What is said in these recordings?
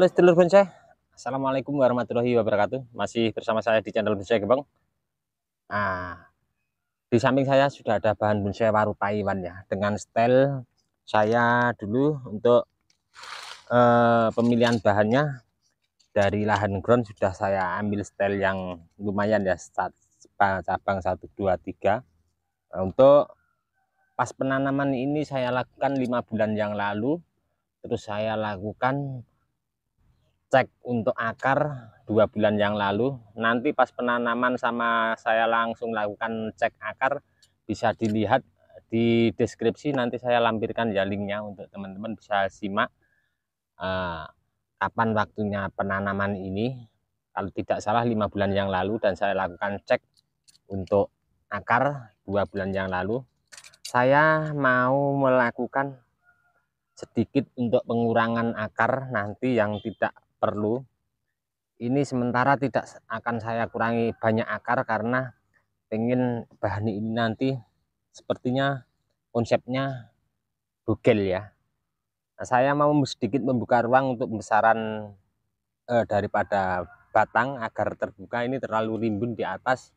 Halo sedulur bonsai. Assalamualaikum warahmatullahi wabarakatuh. Masih bersama saya di channel Bonsai Gebang. Nah, di samping saya sudah ada bahan bonsai waru Taiwan ya. Dengan style saya dulu untuk eh, pemilihan bahannya dari lahan ground sudah saya ambil style yang lumayan ya cabang 1 2 3 untuk pas penanaman ini saya lakukan lima bulan yang lalu terus saya lakukan cek untuk akar dua bulan yang lalu nanti pas penanaman sama saya langsung lakukan cek akar bisa dilihat di deskripsi nanti saya lampirkan ya linknya untuk teman-teman bisa simak eh, kapan waktunya penanaman ini kalau tidak salah lima bulan yang lalu dan saya lakukan cek untuk akar dua bulan yang lalu saya mau melakukan sedikit untuk pengurangan akar nanti yang tidak perlu. Ini sementara tidak akan saya kurangi banyak akar karena pengen bahan ini nanti sepertinya konsepnya bugel ya. Nah, saya mau sedikit membuka ruang untuk pembesaran eh, daripada batang agar terbuka ini terlalu rimbun di atas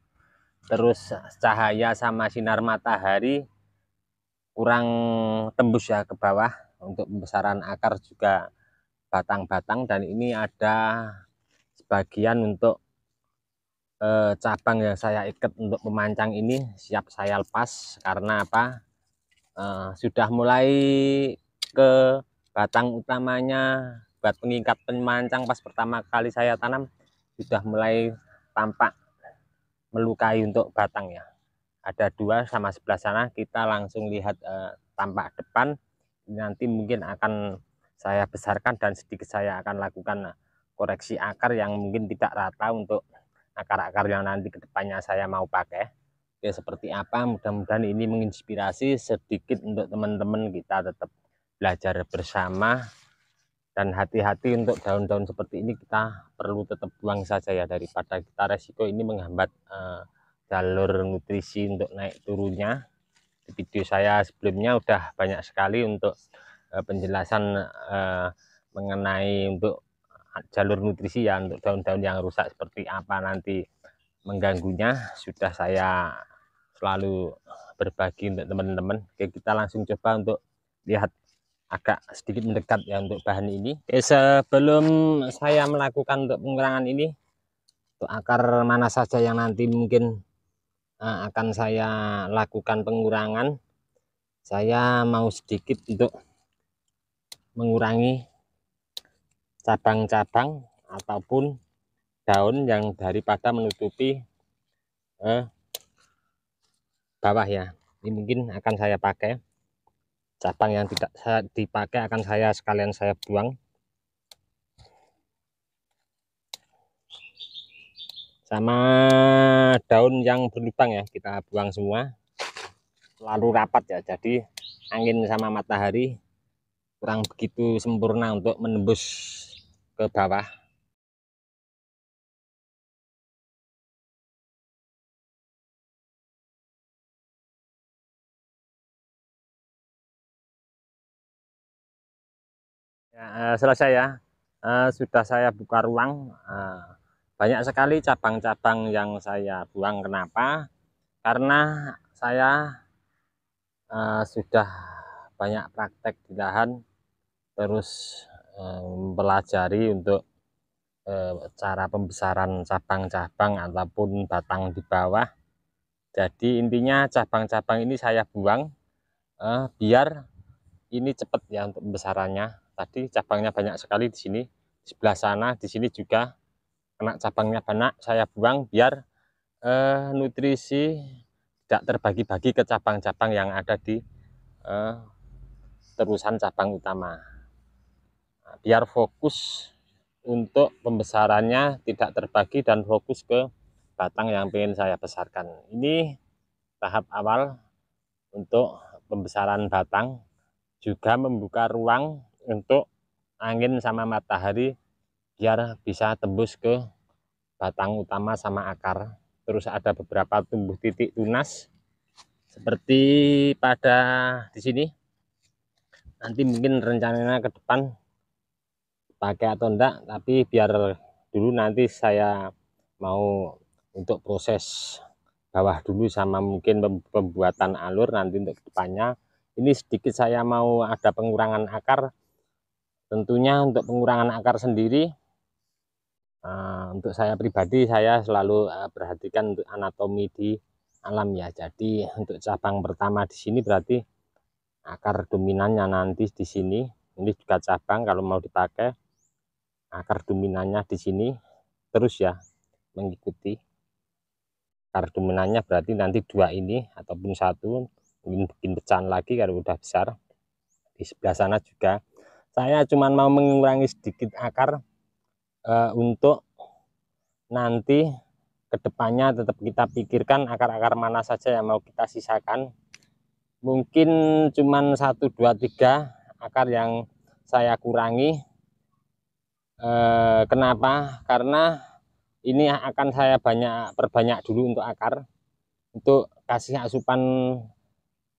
terus cahaya sama sinar matahari kurang tembus ya ke bawah untuk pembesaran akar juga batang-batang dan ini ada sebagian untuk e, cabang yang saya ikat untuk memancang ini siap saya lepas karena apa e, sudah mulai ke batang utamanya buat pengikat pemancang pas pertama kali saya tanam sudah mulai tampak melukai untuk batangnya ada dua sama sebelah sana kita langsung lihat e, tampak depan nanti mungkin akan saya besarkan dan sedikit saya akan lakukan nah, koreksi akar yang mungkin tidak rata untuk akar-akar yang nanti kedepannya saya mau pakai Oke, seperti apa mudah-mudahan ini menginspirasi sedikit untuk teman-teman kita tetap belajar bersama dan hati-hati untuk daun-daun seperti ini kita perlu tetap buang saja ya daripada kita resiko ini menghambat uh, jalur nutrisi untuk naik turunnya di video saya sebelumnya udah banyak sekali untuk Eh, penjelasan eh, mengenai untuk jalur nutrisi ya untuk daun-daun yang rusak seperti apa nanti mengganggunya sudah saya selalu berbagi untuk teman-teman. Oke, kita langsung coba untuk lihat agak sedikit mendekat ya untuk bahan ini. Oke, sebelum saya melakukan untuk pengurangan ini untuk akar mana saja yang nanti mungkin uh, akan saya lakukan pengurangan saya mau sedikit untuk mengurangi cabang-cabang ataupun daun yang daripada menutupi eh, bawah ya ini mungkin akan saya pakai cabang yang tidak saya dipakai akan saya sekalian saya buang sama daun yang berlubang ya kita buang semua lalu rapat ya jadi angin sama matahari kurang begitu sempurna untuk menembus ke bawah ya, eh, selesai ya eh, sudah saya buka ruang eh, banyak sekali cabang-cabang yang saya buang kenapa karena saya sudah banyak praktek di lahan terus eh, mempelajari untuk eh, cara pembesaran cabang-cabang ataupun batang di bawah jadi intinya cabang-cabang ini saya buang uh, biar ini cepat ya untuk pembesarannya tadi cabangnya banyak sekali di sini di sebelah sana di sini juga kena cabangnya banyak saya buang biar uh, nutrisi tidak terbagi-bagi ke cabang-cabang yang ada di uh, terusan cabang utama Nah, biar fokus untuk pembesarannya tidak terbagi dan fokus ke batang yang ingin saya besarkan. Ini tahap awal untuk pembesaran batang juga membuka ruang untuk angin sama matahari biar bisa tembus ke batang utama sama akar. Terus ada beberapa tumbuh titik tunas seperti pada di sini. Nanti mungkin rencananya ke depan pakai atau enggak tapi biar dulu nanti saya mau untuk proses bawah dulu sama mungkin pembuatan alur nanti untuk depannya ini sedikit saya mau ada pengurangan akar tentunya untuk pengurangan akar sendiri uh, untuk saya pribadi saya selalu uh, perhatikan untuk anatomi di alam ya jadi untuk cabang pertama di sini berarti akar dominannya nanti di sini ini juga cabang kalau mau dipakai akar dominannya di sini terus ya mengikuti akar dominannya berarti nanti dua ini ataupun satu mungkin bikin pecahan lagi kalau udah besar di sebelah sana juga saya cuma mau mengurangi sedikit akar e, untuk nanti kedepannya tetap kita pikirkan akar-akar mana saja yang mau kita sisakan mungkin cuma satu dua tiga akar yang saya kurangi Eh, kenapa karena ini akan saya banyak perbanyak dulu untuk akar untuk kasih asupan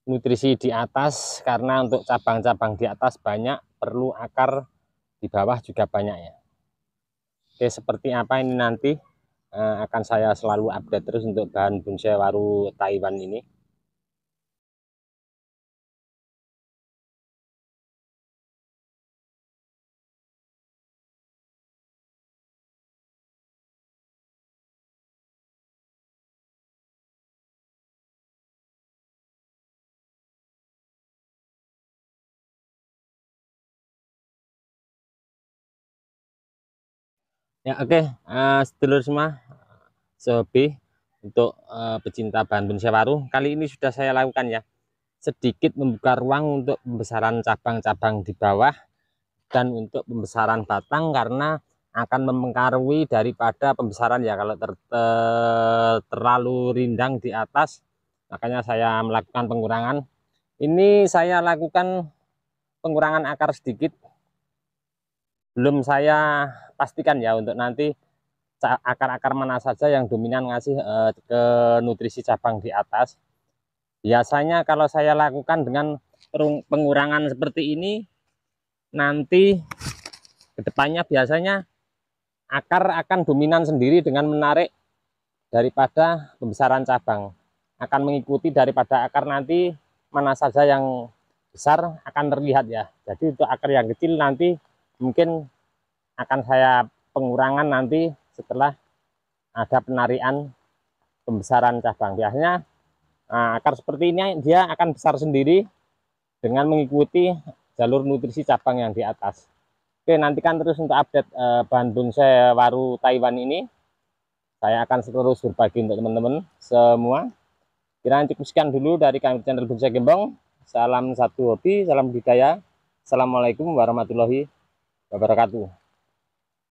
nutrisi di atas karena untuk cabang-cabang di atas banyak perlu akar di bawah juga banyak ya Oke seperti apa ini nanti eh, akan saya selalu update terus untuk bahan bonsai waru Taiwan ini Ya oke, okay. uh, eh, sedulur semua, sehobi untuk uh, pecinta bahan bonsai waru. Kali ini sudah saya lakukan ya, sedikit membuka ruang untuk pembesaran cabang-cabang di bawah dan untuk pembesaran batang karena akan mempengaruhi daripada pembesaran ya kalau ter ter terlalu rindang di atas makanya saya melakukan pengurangan ini saya lakukan pengurangan akar sedikit belum saya pastikan ya untuk nanti akar-akar mana saja yang dominan ngasih eh, ke nutrisi cabang di atas biasanya kalau saya lakukan dengan pengurangan seperti ini nanti kedepannya biasanya akar akan dominan sendiri dengan menarik daripada pembesaran cabang akan mengikuti daripada akar nanti mana saja yang besar akan terlihat ya jadi untuk akar yang kecil nanti mungkin akan saya pengurangan nanti setelah ada penarian pembesaran cabang. Biasanya eh, akar seperti ini dia akan besar sendiri dengan mengikuti jalur nutrisi cabang yang di atas. Oke, nantikan terus untuk update eh, bahan bonsai waru Taiwan ini. Saya akan terus berbagi untuk teman-teman semua. Kira cukup sekian dulu dari kami channel Bonsai Gembong. Salam satu hobi, salam budidaya. Assalamualaikum warahmatullahi wabarakatuh